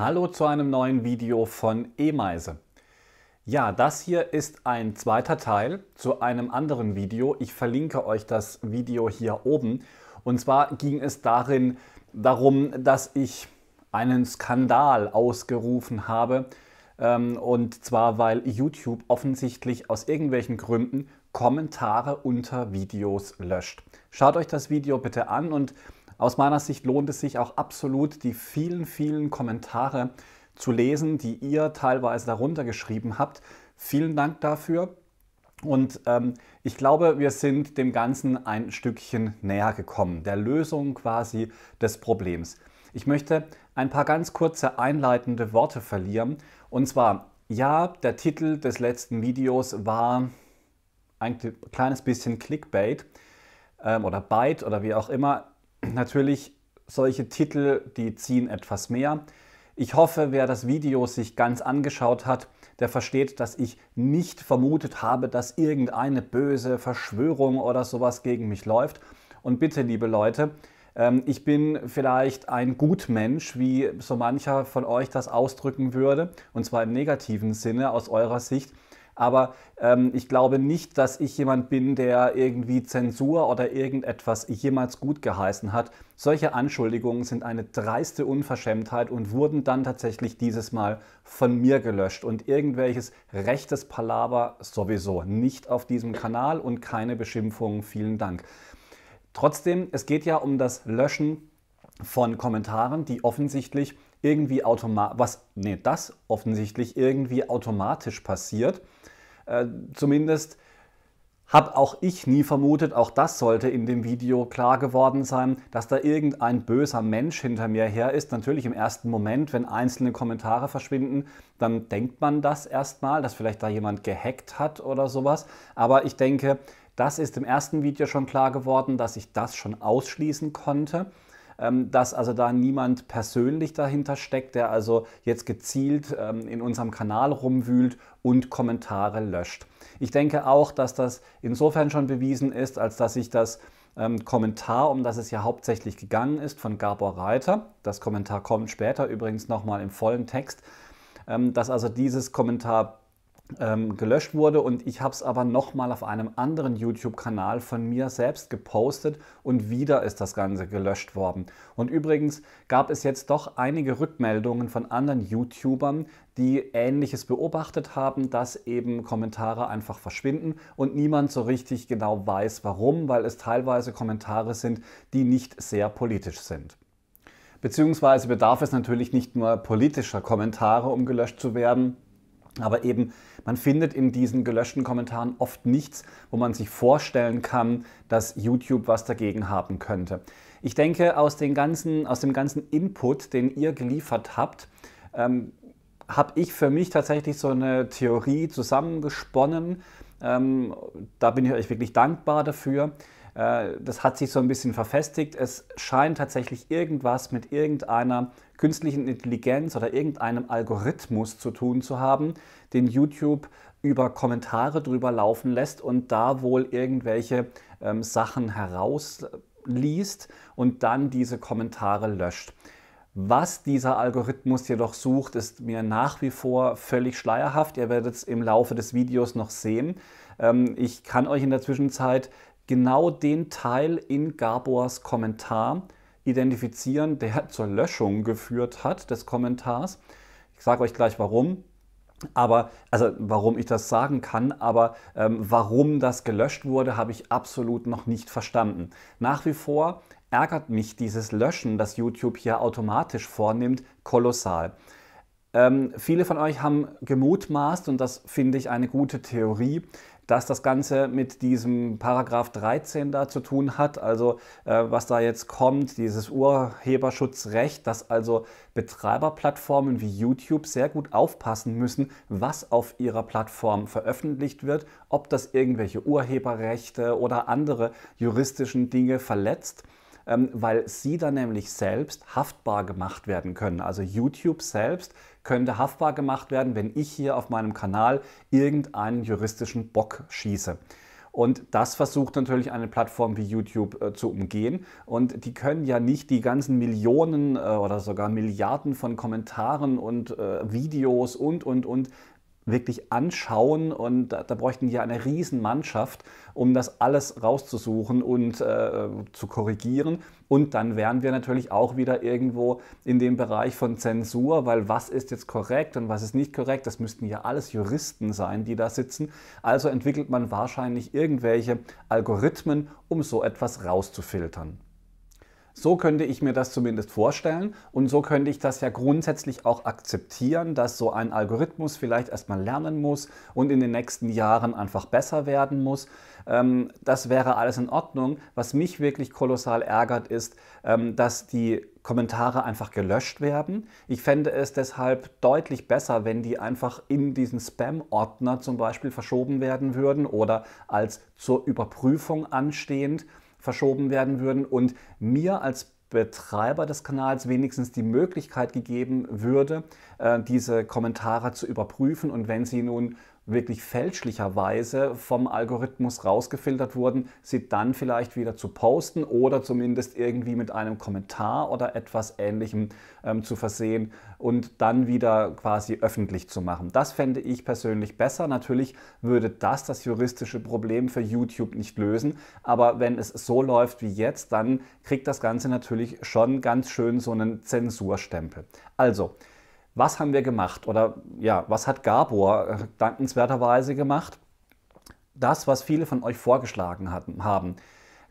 Hallo zu einem neuen Video von E-Meise. Ja, das hier ist ein zweiter Teil zu einem anderen Video. Ich verlinke euch das Video hier oben. Und zwar ging es darin darum, dass ich einen Skandal ausgerufen habe. Ähm, und zwar, weil YouTube offensichtlich aus irgendwelchen Gründen Kommentare unter Videos löscht. Schaut euch das Video bitte an und aus meiner Sicht lohnt es sich auch absolut, die vielen, vielen Kommentare zu lesen, die ihr teilweise darunter geschrieben habt. Vielen Dank dafür. Und ähm, ich glaube, wir sind dem Ganzen ein Stückchen näher gekommen, der Lösung quasi des Problems. Ich möchte ein paar ganz kurze einleitende Worte verlieren. Und zwar, ja, der Titel des letzten Videos war ein kleines bisschen Clickbait ähm, oder Byte oder wie auch immer. Natürlich, solche Titel, die ziehen etwas mehr. Ich hoffe, wer das Video sich ganz angeschaut hat, der versteht, dass ich nicht vermutet habe, dass irgendeine böse Verschwörung oder sowas gegen mich läuft. Und bitte, liebe Leute, ähm, ich bin vielleicht ein Gutmensch, wie so mancher von euch das ausdrücken würde, und zwar im negativen Sinne aus eurer Sicht. Aber ähm, ich glaube nicht, dass ich jemand bin, der irgendwie Zensur oder irgendetwas jemals gut geheißen hat. Solche Anschuldigungen sind eine dreiste Unverschämtheit und wurden dann tatsächlich dieses Mal von mir gelöscht. Und irgendwelches rechtes Palaver sowieso nicht auf diesem Kanal und keine Beschimpfungen. Vielen Dank. Trotzdem, es geht ja um das Löschen von Kommentaren, die offensichtlich irgendwie automatisch, was, nee, das offensichtlich irgendwie automatisch passiert. Äh, zumindest habe auch ich nie vermutet, auch das sollte in dem Video klar geworden sein, dass da irgendein böser Mensch hinter mir her ist. Natürlich im ersten Moment, wenn einzelne Kommentare verschwinden, dann denkt man das erstmal, dass vielleicht da jemand gehackt hat oder sowas. Aber ich denke, das ist im ersten Video schon klar geworden, dass ich das schon ausschließen konnte. Ähm, dass also da niemand persönlich dahinter steckt, der also jetzt gezielt ähm, in unserem Kanal rumwühlt und Kommentare löscht. Ich denke auch, dass das insofern schon bewiesen ist, als dass ich das ähm, Kommentar, um das es ja hauptsächlich gegangen ist, von Gabor Reiter. Das Kommentar kommt später übrigens nochmal im vollen Text, ähm, dass also dieses Kommentar ähm, gelöscht wurde und ich habe es aber nochmal auf einem anderen YouTube-Kanal von mir selbst gepostet und wieder ist das Ganze gelöscht worden. Und übrigens gab es jetzt doch einige Rückmeldungen von anderen YouTubern, die ähnliches beobachtet haben, dass eben Kommentare einfach verschwinden und niemand so richtig genau weiß warum, weil es teilweise Kommentare sind, die nicht sehr politisch sind. Beziehungsweise bedarf es natürlich nicht nur politischer Kommentare, um gelöscht zu werden, aber eben, man findet in diesen gelöschten Kommentaren oft nichts, wo man sich vorstellen kann, dass YouTube was dagegen haben könnte. Ich denke, aus, den ganzen, aus dem ganzen Input, den ihr geliefert habt, ähm, habe ich für mich tatsächlich so eine Theorie zusammengesponnen. Ähm, da bin ich euch wirklich dankbar dafür. Äh, das hat sich so ein bisschen verfestigt. Es scheint tatsächlich irgendwas mit irgendeiner künstlichen Intelligenz oder irgendeinem Algorithmus zu tun zu haben, den YouTube über Kommentare drüber laufen lässt und da wohl irgendwelche ähm, Sachen herausliest und dann diese Kommentare löscht. Was dieser Algorithmus jedoch sucht, ist mir nach wie vor völlig schleierhaft. Ihr werdet es im Laufe des Videos noch sehen. Ähm, ich kann euch in der Zwischenzeit genau den Teil in Gabors Kommentar identifizieren, der zur Löschung geführt hat des Kommentars. Ich sage euch gleich warum. Aber, also warum ich das sagen kann, aber ähm, warum das gelöscht wurde, habe ich absolut noch nicht verstanden. Nach wie vor ärgert mich dieses Löschen, das YouTube hier automatisch vornimmt, kolossal. Ähm, viele von euch haben gemutmaßt, und das finde ich eine gute Theorie, dass das Ganze mit diesem Paragraph 13 da zu tun hat, also äh, was da jetzt kommt, dieses Urheberschutzrecht, dass also Betreiberplattformen wie YouTube sehr gut aufpassen müssen, was auf ihrer Plattform veröffentlicht wird, ob das irgendwelche Urheberrechte oder andere juristischen Dinge verletzt. Ähm, weil sie dann nämlich selbst haftbar gemacht werden können. Also YouTube selbst könnte haftbar gemacht werden, wenn ich hier auf meinem Kanal irgendeinen juristischen Bock schieße. Und das versucht natürlich eine Plattform wie YouTube äh, zu umgehen. Und die können ja nicht die ganzen Millionen äh, oder sogar Milliarden von Kommentaren und äh, Videos und, und, und wirklich anschauen und da, da bräuchten wir eine riesen Mannschaft, um das alles rauszusuchen und äh, zu korrigieren. Und dann wären wir natürlich auch wieder irgendwo in dem Bereich von Zensur, weil was ist jetzt korrekt und was ist nicht korrekt, das müssten ja alles Juristen sein, die da sitzen. Also entwickelt man wahrscheinlich irgendwelche Algorithmen, um so etwas rauszufiltern. So könnte ich mir das zumindest vorstellen und so könnte ich das ja grundsätzlich auch akzeptieren, dass so ein Algorithmus vielleicht erstmal lernen muss und in den nächsten Jahren einfach besser werden muss. Ähm, das wäre alles in Ordnung. Was mich wirklich kolossal ärgert, ist, ähm, dass die Kommentare einfach gelöscht werden. Ich fände es deshalb deutlich besser, wenn die einfach in diesen Spam-Ordner zum Beispiel verschoben werden würden oder als zur Überprüfung anstehend verschoben werden würden und mir als Betreiber des Kanals wenigstens die Möglichkeit gegeben würde, äh, diese Kommentare zu überprüfen und wenn sie nun wirklich fälschlicherweise vom Algorithmus rausgefiltert wurden, sie dann vielleicht wieder zu posten oder zumindest irgendwie mit einem Kommentar oder etwas Ähnlichem ähm, zu versehen und dann wieder quasi öffentlich zu machen. Das fände ich persönlich besser. Natürlich würde das das juristische Problem für YouTube nicht lösen, aber wenn es so läuft wie jetzt, dann kriegt das Ganze natürlich schon ganz schön so einen Zensurstempel. Also, was haben wir gemacht oder ja, was hat Gabor äh, dankenswerterweise gemacht? Das, was viele von euch vorgeschlagen hatten, haben.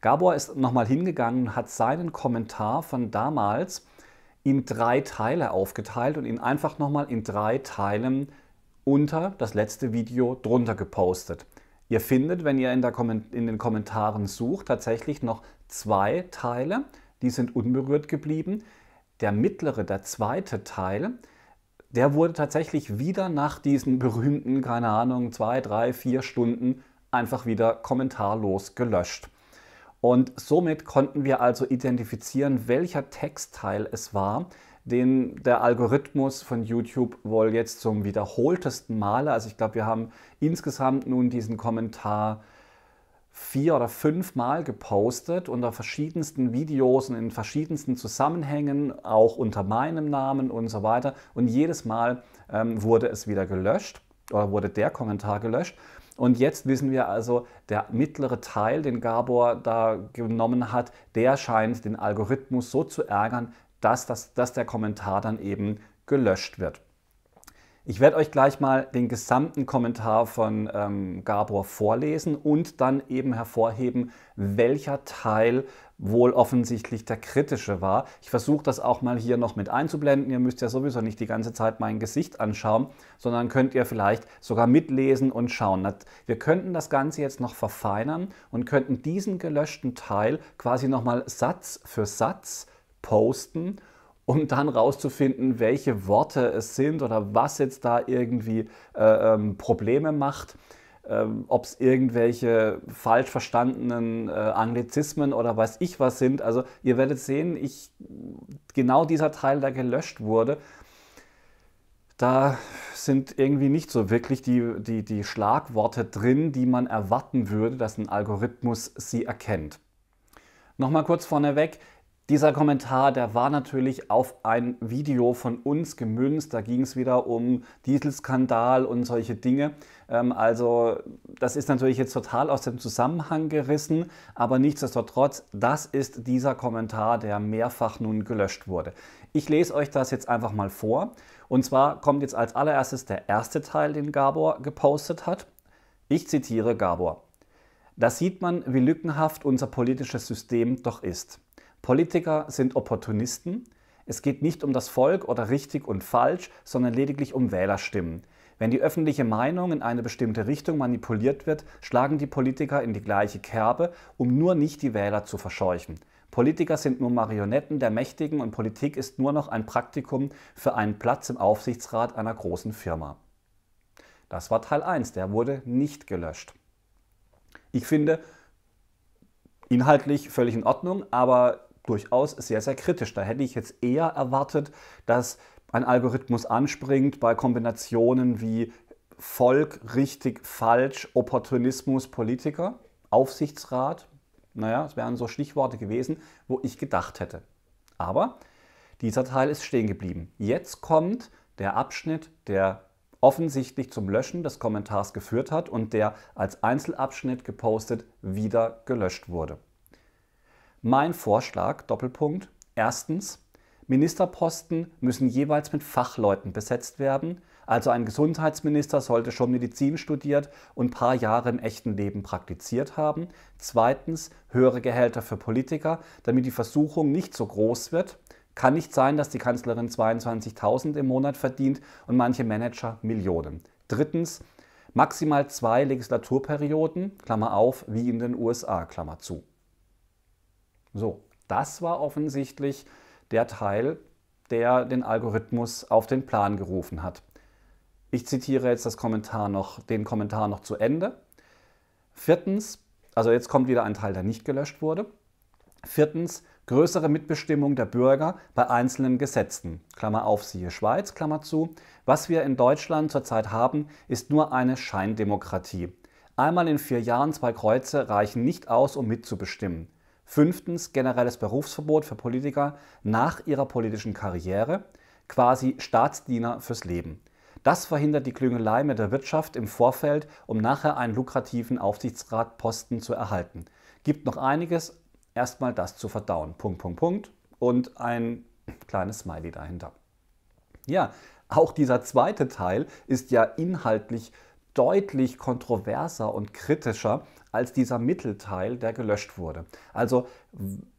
Gabor ist nochmal hingegangen und hat seinen Kommentar von damals in drei Teile aufgeteilt und ihn einfach nochmal in drei Teilen unter das letzte Video drunter gepostet. Ihr findet, wenn ihr in, in, den Kommentaren sucht, tatsächlich noch zwei Teile, die sind unberührt geblieben. Der mittlere, der zweite Teil, der wurde tatsächlich wieder nach diesen berühmten, keine Ahnung, zwei, drei, vier Stunden einfach wieder kommentarlos gelöscht. Und somit konnten wir also identifizieren, welcher Textteil es war, den der Algorithmus von YouTube wohl jetzt zum wiederholtesten Male, also ich glaube, wir haben insgesamt nun diesen Kommentar vier oder fünf Mal gepostet unter verschiedensten Videos und in verschiedensten Zusammenhängen, auch unter meinem Namen und so weiter. Und jedes Mal ähm, wurde es wieder gelöscht oder wurde der Kommentar gelöscht. Und jetzt wissen wir also, der mittlere Teil, den Gabor da genommen hat, der scheint den Algorithmus so zu ärgern, dass, das, dass der Kommentar dann eben gelöscht wird. Ich werde euch gleich mal den gesamten Kommentar von ähm, Gabor vorlesen und dann eben hervorheben, welcher Teil wohl offensichtlich der kritische war. Ich versuche das auch mal hier noch mit einzublenden. Ihr müsst ja sowieso nicht die ganze Zeit mein Gesicht anschauen, sondern könnt ihr vielleicht sogar mitlesen und schauen. Wir könnten das Ganze jetzt noch verfeinern und könnten diesen gelöschten Teil quasi nochmal Satz für Satz posten um dann rauszufinden, welche Worte es sind oder was jetzt da irgendwie äh, ähm, Probleme macht. Ähm, ob es irgendwelche falsch verstandenen äh, Anglizismen oder weiß ich was sind. Also ihr werdet sehen, ich, genau dieser Teil, der gelöscht wurde, da sind irgendwie nicht so wirklich die, die, die Schlagworte drin, die man erwarten würde, dass ein Algorithmus sie erkennt. Nochmal kurz vorneweg, dieser Kommentar, der war natürlich auf ein Video von uns gemünzt. Da ging es wieder um Dieselskandal und solche Dinge. Ähm, also das ist natürlich jetzt total aus dem Zusammenhang gerissen, aber nichtsdestotrotz, das ist dieser Kommentar, der mehrfach nun gelöscht wurde. Ich lese euch das jetzt einfach mal vor. Und zwar kommt jetzt als allererstes der erste Teil, den Gabor gepostet hat. Ich zitiere Gabor. Da sieht man, wie lückenhaft unser politisches System doch ist. Politiker sind Opportunisten. Es geht nicht um das Volk oder richtig und falsch, sondern lediglich um Wählerstimmen. Wenn die öffentliche Meinung in eine bestimmte Richtung manipuliert wird, schlagen die Politiker in die gleiche Kerbe, um nur nicht die Wähler zu verscheuchen. Politiker sind nur Marionetten der Mächtigen und Politik ist nur noch ein Praktikum für einen Platz im Aufsichtsrat einer großen Firma. Das war Teil 1, der wurde nicht gelöscht. Ich finde, inhaltlich völlig in Ordnung, aber durchaus sehr, sehr kritisch. Da hätte ich jetzt eher erwartet, dass ein Algorithmus anspringt bei Kombinationen wie Volk, richtig, falsch, Opportunismus, Politiker, Aufsichtsrat. Naja, es wären so Stichworte gewesen, wo ich gedacht hätte. Aber dieser Teil ist stehen geblieben. Jetzt kommt der Abschnitt, der offensichtlich zum Löschen des Kommentars geführt hat und der als Einzelabschnitt gepostet wieder gelöscht wurde. Mein Vorschlag, Doppelpunkt, erstens, Ministerposten müssen jeweils mit Fachleuten besetzt werden, also ein Gesundheitsminister sollte schon Medizin studiert und ein paar Jahre im echten Leben praktiziert haben. Zweitens, höhere Gehälter für Politiker, damit die Versuchung nicht so groß wird. Kann nicht sein, dass die Kanzlerin 22.000 im Monat verdient und manche Manager Millionen. Drittens, maximal zwei Legislaturperioden, Klammer auf, wie in den USA, Klammer zu. So, das war offensichtlich der Teil, der den Algorithmus auf den Plan gerufen hat. Ich zitiere jetzt das Kommentar noch, den Kommentar noch zu Ende. Viertens, also jetzt kommt wieder ein Teil, der nicht gelöscht wurde. Viertens, größere Mitbestimmung der Bürger bei einzelnen Gesetzen. Klammer auf, siehe Schweiz, Klammer zu. Was wir in Deutschland zurzeit haben, ist nur eine Scheindemokratie. Einmal in vier Jahren zwei Kreuze reichen nicht aus, um mitzubestimmen. Fünftens generelles Berufsverbot für Politiker nach ihrer politischen Karriere, quasi Staatsdiener fürs Leben. Das verhindert die Klüngelei mit der Wirtschaft im Vorfeld, um nachher einen lukrativen Aufsichtsratposten zu erhalten. Gibt noch einiges, erstmal das zu verdauen. Punkt, Punkt, Punkt. Und ein kleines Smiley dahinter. Ja, auch dieser zweite Teil ist ja inhaltlich deutlich kontroverser und kritischer als dieser Mittelteil, der gelöscht wurde. Also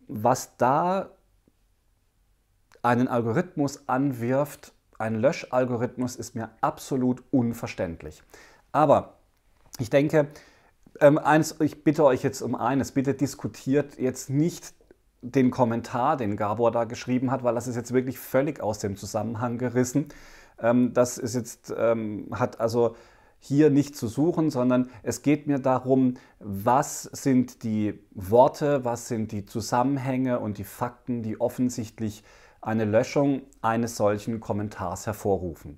was da einen Algorithmus anwirft, ein Löschalgorithmus, ist mir absolut unverständlich. Aber ich denke, ähm, eins, ich bitte euch jetzt um eines, bitte diskutiert jetzt nicht den Kommentar, den Gabor da geschrieben hat, weil das ist jetzt wirklich völlig aus dem Zusammenhang gerissen. Ähm, das ist jetzt, ähm, hat also hier nicht zu suchen, sondern es geht mir darum, was sind die Worte, was sind die Zusammenhänge und die Fakten, die offensichtlich eine Löschung eines solchen Kommentars hervorrufen.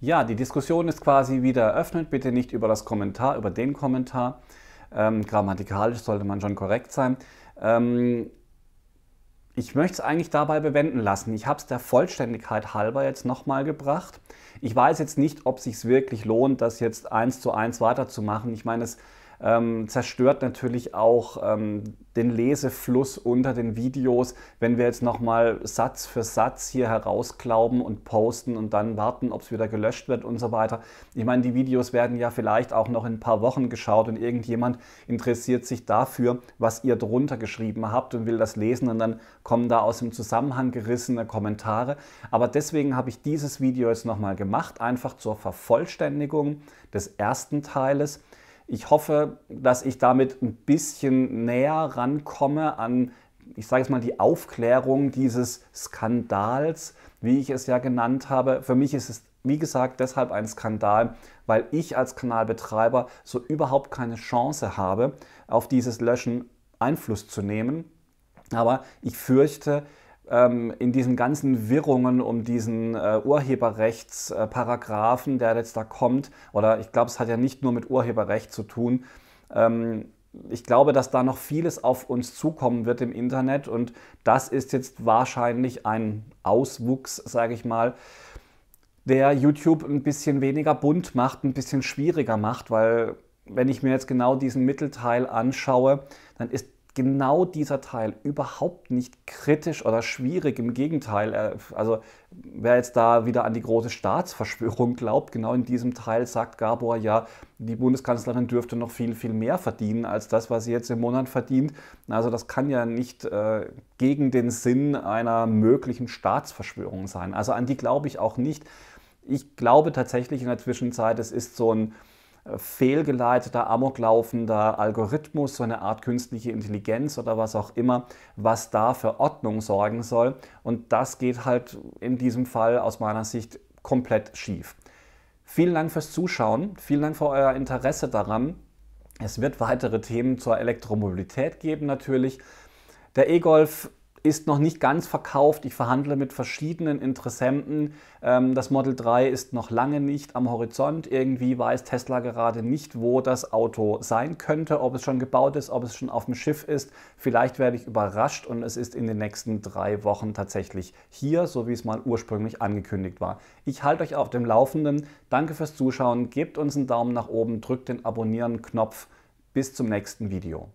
Ja, die Diskussion ist quasi wieder eröffnet. Bitte nicht über das Kommentar, über den Kommentar. Ähm, grammatikalisch sollte man schon korrekt sein. Ähm, ich möchte es eigentlich dabei bewenden lassen. Ich habe es der Vollständigkeit halber jetzt nochmal gebracht. Ich weiß jetzt nicht, ob es sich wirklich lohnt, das jetzt eins zu eins weiterzumachen. Ich meine, es ähm, zerstört natürlich auch ähm, den Lesefluss unter den Videos, wenn wir jetzt nochmal Satz für Satz hier herausklauben und posten und dann warten, ob es wieder gelöscht wird und so weiter. Ich meine, die Videos werden ja vielleicht auch noch in ein paar Wochen geschaut und irgendjemand interessiert sich dafür, was ihr drunter geschrieben habt und will das lesen und dann kommen da aus dem Zusammenhang gerissene Kommentare. Aber deswegen habe ich dieses Video jetzt nochmal gemacht, einfach zur Vervollständigung des ersten Teiles ich hoffe, dass ich damit ein bisschen näher rankomme an, ich sage jetzt mal, die Aufklärung dieses Skandals, wie ich es ja genannt habe. Für mich ist es, wie gesagt, deshalb ein Skandal, weil ich als Kanalbetreiber so überhaupt keine Chance habe, auf dieses Löschen Einfluss zu nehmen. Aber ich fürchte, ähm, in diesen ganzen Wirrungen um diesen äh, Urheberrechtsparagraphen, der jetzt da kommt, oder ich glaube, es hat ja nicht nur mit Urheberrecht zu tun. Ähm, ich glaube, dass da noch vieles auf uns zukommen wird im Internet und das ist jetzt wahrscheinlich ein Auswuchs, sage ich mal, der YouTube ein bisschen weniger bunt macht, ein bisschen schwieriger macht, weil wenn ich mir jetzt genau diesen Mittelteil anschaue, dann ist genau dieser Teil überhaupt nicht kritisch oder schwierig. Im Gegenteil, äh, also wer jetzt da wieder an die große Staatsverschwörung glaubt, genau in diesem Teil sagt Gabor ja, die Bundeskanzlerin dürfte noch viel, viel mehr verdienen als das, was sie jetzt im Monat verdient. Also das kann ja nicht äh, gegen den Sinn einer möglichen Staatsverschwörung sein. Also an die glaube ich auch nicht. Ich glaube tatsächlich in der Zwischenzeit, es ist so ein fehlgeleiteter, amoklaufender Algorithmus, so eine Art künstliche Intelligenz oder was auch immer, was da für Ordnung sorgen soll. Und das geht halt in diesem Fall aus meiner Sicht komplett schief. Vielen Dank fürs Zuschauen, vielen Dank für euer Interesse daran. Es wird weitere Themen zur Elektromobilität geben natürlich. Der E-Golf ist noch nicht ganz verkauft. Ich verhandle mit verschiedenen Interessenten. Ähm, das Model 3 ist noch lange nicht am Horizont. Irgendwie weiß Tesla gerade nicht, wo das Auto sein könnte, ob es schon gebaut ist, ob es schon auf dem Schiff ist. Vielleicht werde ich überrascht und es ist in den nächsten drei Wochen tatsächlich hier, so wie es mal ursprünglich angekündigt war. Ich halte euch auf dem Laufenden. Danke fürs Zuschauen. Gebt uns einen Daumen nach oben, drückt den Abonnieren-Knopf. Bis zum nächsten Video.